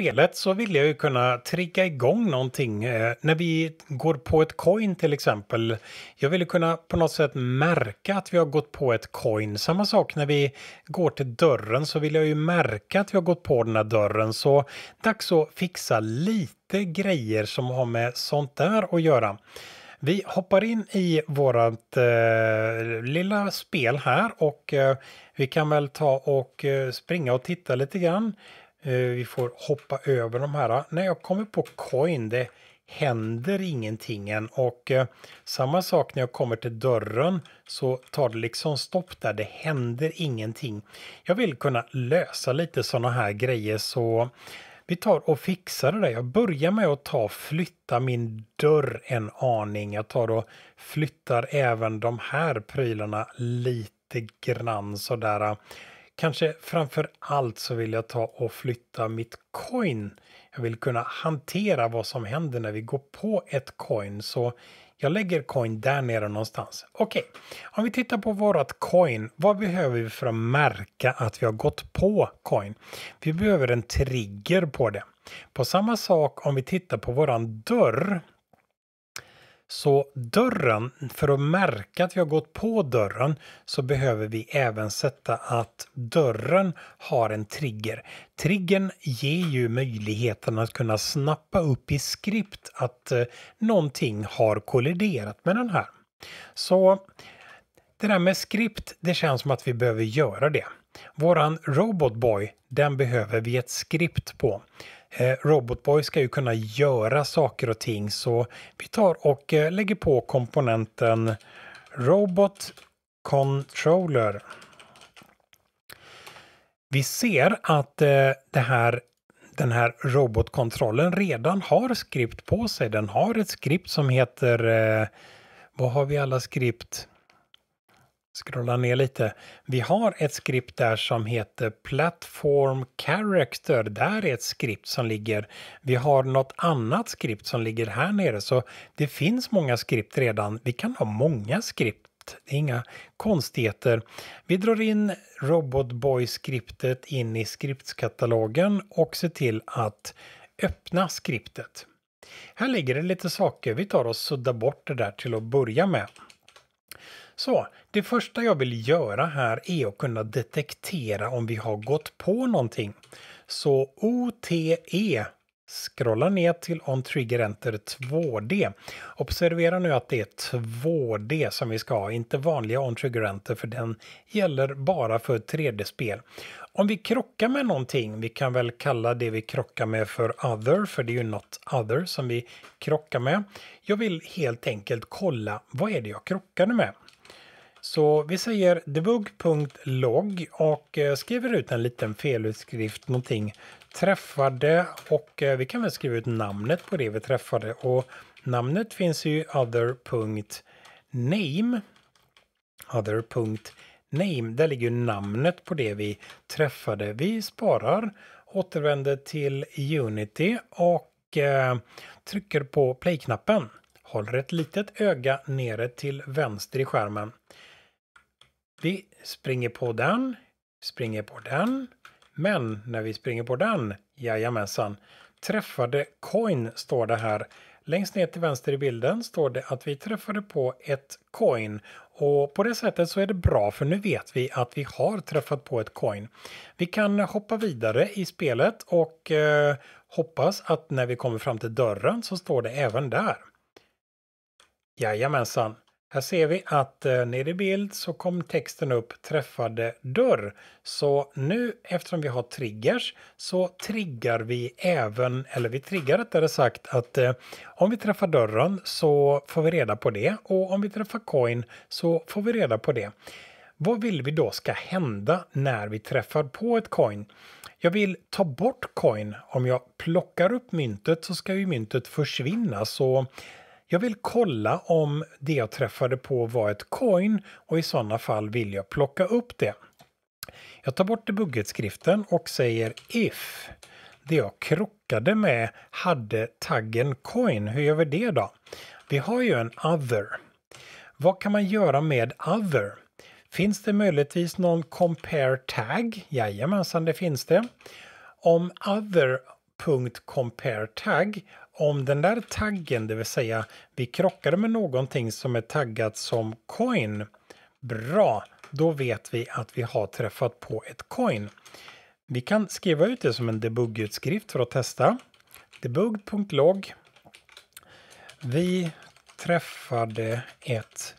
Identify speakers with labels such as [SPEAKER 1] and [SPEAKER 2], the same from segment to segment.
[SPEAKER 1] spelet så vill jag ju kunna trigga igång någonting. Eh, när vi går på ett coin till exempel. Jag vill ju kunna på något sätt märka att vi har gått på ett coin. Samma sak när vi går till dörren så vill jag ju märka att vi har gått på den här dörren. Så dags att fixa lite grejer som har med sånt där att göra. Vi hoppar in i vårt eh, lilla spel här och eh, vi kan väl ta och eh, springa och titta lite grann. Eh, vi får hoppa över de här. När jag kommer på coin, det händer ingenting än. Och eh, samma sak när jag kommer till dörren så tar det liksom stopp där. Det händer ingenting. Jag vill kunna lösa lite sådana här grejer så vi tar och fixar det där. Jag börjar med att ta flytta min dörr en aning. Jag tar och flyttar även de här prylarna lite grann sådär. Kanske framför allt så vill jag ta och flytta mitt coin. Jag vill kunna hantera vad som händer när vi går på ett coin så jag lägger coin där nere någonstans. Okej, okay. om vi tittar på vårat coin. Vad behöver vi för att märka att vi har gått på coin? Vi behöver en trigger på det. På samma sak om vi tittar på våran dörr så dörren, för att märka att vi har gått på dörren så behöver vi även sätta att dörren har en trigger. Triggern ger ju möjligheten att kunna snappa upp i skript att eh, någonting har kolliderat med den här. Så det där med skript, det känns som att vi behöver göra det. Våran Robotboy, den behöver vi ett skript på. Eh, robotboy ska ju kunna göra saker och ting så vi tar och eh, lägger på komponenten Robot Controller. Vi ser att eh, det här, den här robotkontrollen redan har skript på sig. Den har ett skript som heter... Vad har vi alla skript? scrolla ner lite. Vi har ett skript där som heter Platform Character. Där är ett skript som ligger. Vi har något annat skript som ligger här nere. Så det finns många skript redan. Vi kan ha många skript. Det är inga konstigheter. Vi drar in Robotboy-skriptet in i skriptkatalogen och ser till att öppna skriptet. Här ligger det lite saker. Vi tar och suddar bort det där till att börja med. Så, det första jag vill göra här är att kunna detektera om vi har gått på någonting. Så OTE Scrolla ner till On Trigger Enter 2D. Observera nu att det är 2D som vi ska ha, inte vanliga On Trigger Enter för den gäller bara för 3D-spel. Om vi krockar med någonting, vi kan väl kalla det vi krockar med för other, för det är ju något other som vi krockar med. Jag vill helt enkelt kolla vad är det jag krockade med. Så vi säger debug.log och eh, skriver ut en liten felutskrift, någonting träffade och eh, vi kan väl skriva ut namnet på det vi träffade och namnet finns ju other.name. Other.name, där ligger ju namnet på det vi träffade. Vi sparar, återvänder till Unity och eh, trycker på play-knappen. Håller ett litet öga nere till vänster i skärmen. Vi springer på den, springer på den. Men när vi springer på den, jajamensan, träffade coin står det här. Längst ner till vänster i bilden står det att vi träffade på ett coin. Och på det sättet så är det bra för nu vet vi att vi har träffat på ett coin. Vi kan hoppa vidare i spelet och eh, hoppas att när vi kommer fram till dörren så står det även där. Jajamensan, här ser vi att eh, nere i bild så kom texten upp träffade dörr. Så nu eftersom vi har triggers så triggar vi även, eller vi triggar rättare sagt att eh, om vi träffar dörren så får vi reda på det och om vi träffar coin så får vi reda på det. Vad vill vi då ska hända när vi träffar på ett coin? Jag vill ta bort coin. Om jag plockar upp myntet så ska ju myntet försvinna så jag vill kolla om det jag träffade på var ett coin och i sådana fall vill jag plocka upp det. Jag tar bort debugget och säger if. Det jag krockade med hade taggen coin. Hur gör vi det då? Vi har ju en other. Vad kan man göra med other? Finns det möjligtvis någon compare tag? Jajamensan, det finns det. Om other .compare-tagg. Om den där taggen, det vill säga vi krockade med någonting som är taggat som coin. Bra, då vet vi att vi har träffat på ett coin. Vi kan skriva ut det som en debuggutskrift för att testa. debug.log Vi träffade ett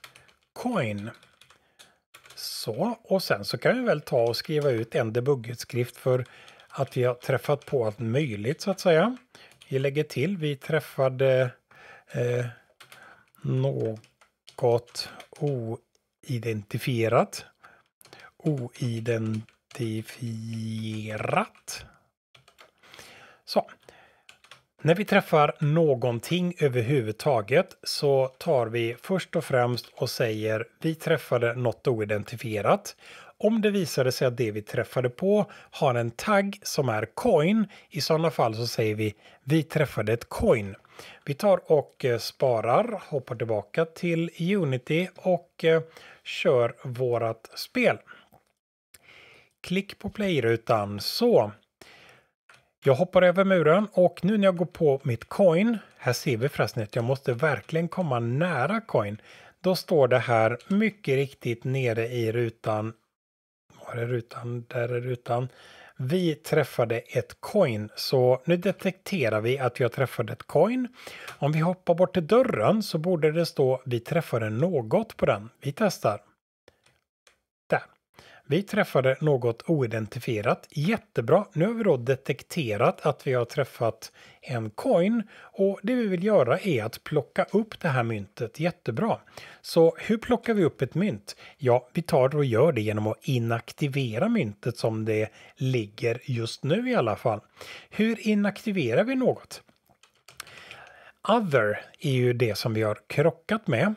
[SPEAKER 1] coin. Så, och sen så kan vi väl ta och skriva ut en debuggutskrift för att vi har träffat på allt möjligt så att säga. Vi lägger till, vi träffade eh, något oidentifierat. Oidentifierat. Så. När vi träffar någonting överhuvudtaget så tar vi först och främst och säger vi träffade något oidentifierat om det visade sig att det vi träffade på har en tagg som är coin, i sådana fall så säger vi vi träffade ett coin. Vi tar och eh, sparar, hoppar tillbaka till Unity och eh, kör vårat spel. Klick på play-rutan. Så. Jag hoppar över muren och nu när jag går på mitt coin, här ser vi förresten att jag måste verkligen komma nära coin. Då står det här mycket riktigt nere i rutan var är rutan? Där är rutan. Vi träffade ett coin, så nu detekterar vi att jag träffade ett coin. Om vi hoppar bort till dörren så borde det stå vi träffade något på den. Vi testar. Vi träffade något oidentifierat. Jättebra! Nu har vi då detekterat att vi har träffat en coin och det vi vill göra är att plocka upp det här myntet. Jättebra! Så hur plockar vi upp ett mynt? Ja, vi tar och gör det genom att inaktivera myntet som det ligger just nu i alla fall. Hur inaktiverar vi något? Other är ju det som vi har krockat med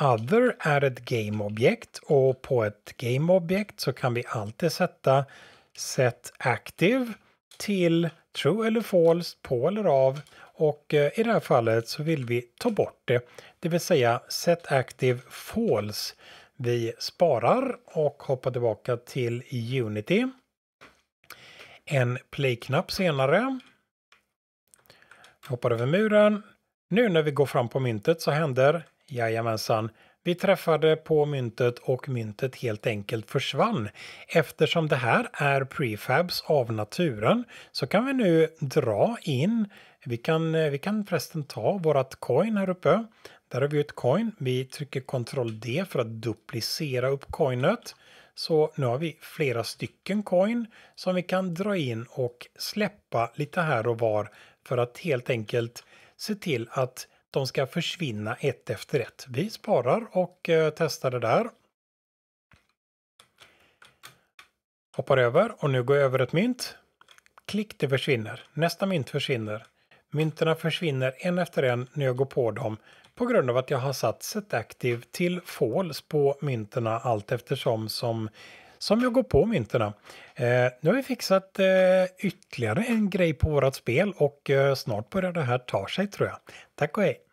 [SPEAKER 1] other är ett game objekt och på ett game objekt så kan vi alltid sätta set active till true eller false, på eller av och eh, i det här fallet så vill vi ta bort det, det vill säga set active false. Vi sparar och hoppar tillbaka till Unity. En play-knapp senare. Hoppar över muren. Nu när vi går fram på myntet så händer Jajamensan. Vi träffade på myntet och myntet helt enkelt försvann. Eftersom det här är prefabs av naturen så kan vi nu dra in, vi kan, eh, vi kan förresten ta vårat coin här uppe. Där har vi ett coin. Vi trycker Ctrl D för att duplicera upp coinet. Så nu har vi flera stycken coin som vi kan dra in och släppa lite här och var för att helt enkelt se till att de ska försvinna ett efter ett. Vi sparar och eh, testar det där. Hoppar över och nu går jag över ett mynt. Klick, det försvinner. Nästa mynt försvinner. Mynterna försvinner en efter en när jag går på dem på grund av att jag har satt Set Active till Falls på mynterna allt eftersom som som jag går på mynterna. Eh, nu har vi fixat eh, ytterligare en grej på vårat spel och eh, snart börjar det här ta sig tror jag. Tack och hej!